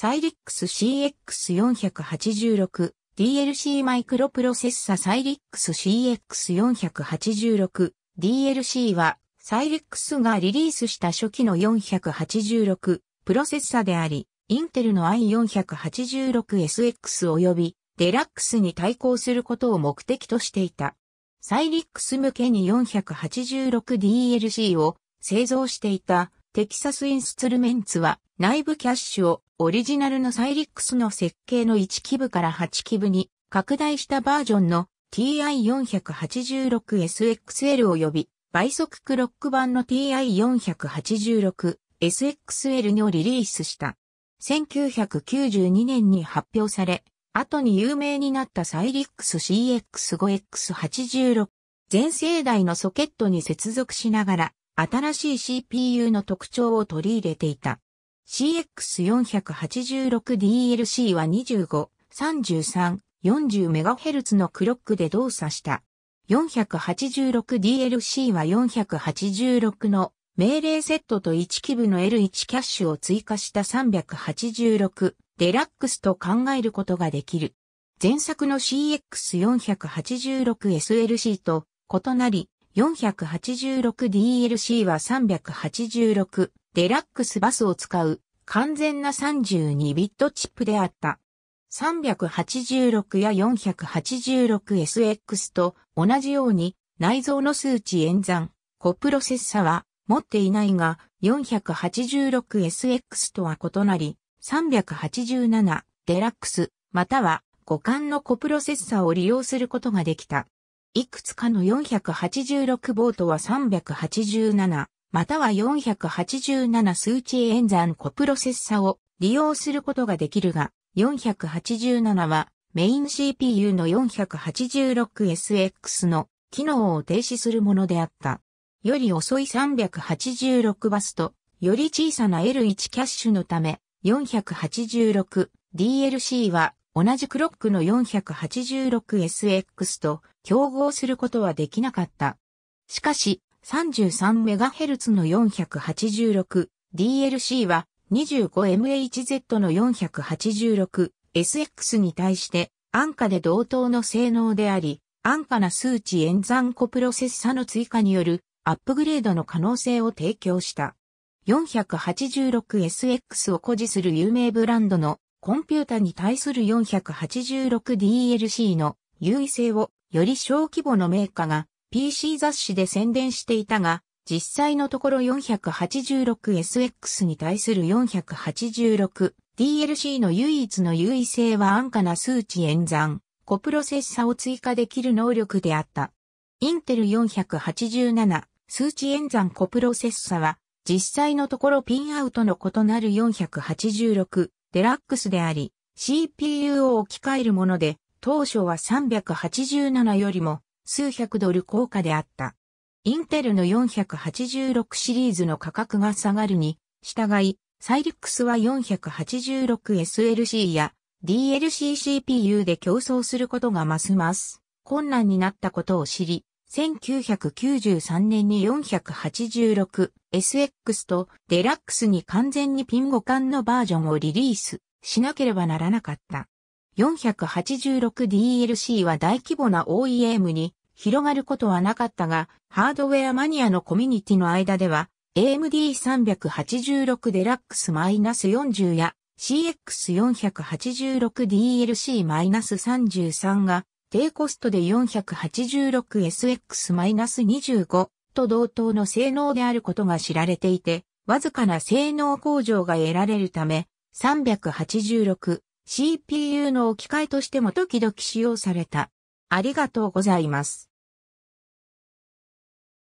サイリックス CX486、DLC マイクロプロセッササイリックス CX486、DLC は、サイリックスがリリースした初期の486プロセッサであり、インテルの i486SX 及びデラックスに対抗することを目的としていた。サイリックス向けに 486DLC を製造していたテキサスインストルメンツは内部キャッシュをオリジナルのサイリックスの設計の1基部から8基部に拡大したバージョンの TI486SXL 及び倍速クロック版の TI486SXL にをリリースした。1992年に発表され、後に有名になったサイリックス CX5X86。全世代のソケットに接続しながら、新しい CPU の特徴を取り入れていた。CX486DLC は25、33、40MHz のクロックで動作した。486DLC は486の命令セットと1基部の L1 キャッシュを追加した386デラックスと考えることができる。前作の CX486SLC と異なり、486DLC は386デラックスバスを使う完全な32ビットチップであった。386や 486SX と同じように内蔵の数値演算、コプロセッサは持っていないが 486SX とは異なり387デラックスまたは互換のコプロセッサを利用することができた。いくつかの486ボートは387、または487数値演算コプロセッサを利用することができるが、487はメイン CPU の 486SX の機能を停止するものであった。より遅い386バスと、より小さな L1 キャッシュのため、486DLC は同じクロックの 486SX と競合することはできなかった。しかし、33MHz の 486DLC は 25MHz の 486SX に対して安価で同等の性能であり、安価な数値演算コプロセッサの追加によるアップグレードの可能性を提供した。486SX を誇示する有名ブランドのコンピュータに対する 486DLC の優位性をより小規模のメーカーが PC 雑誌で宣伝していたが、実際のところ 486SX に対する 486DLC の唯一の優位性は安価な数値演算、コプロセッサを追加できる能力であった。インテル487数値演算コプロセッサは実際のところピンアウトの異なる486デラックスであり、CPU を置き換えるもので、当初は387よりも数百ドル高価であった。インテルの486シリーズの価格が下がるに、従い、サイリックスは 486SLC や DLC CPU で競争することがますます困難になったことを知り、1993年に 486SX とデラックスに完全にピン互換のバージョンをリリースしなければならなかった。486DLC は大規模な OEM に広がることはなかったが、ハードウェアマニアのコミュニティの間では、AMD386 デラックス -40 や CX486DLC-33 が低コストで 486SX-25 と同等の性能であることが知られていて、わずかな性能向上が得られるため、386 CPU の置き換えとしても時々使用された。ありがとうございます。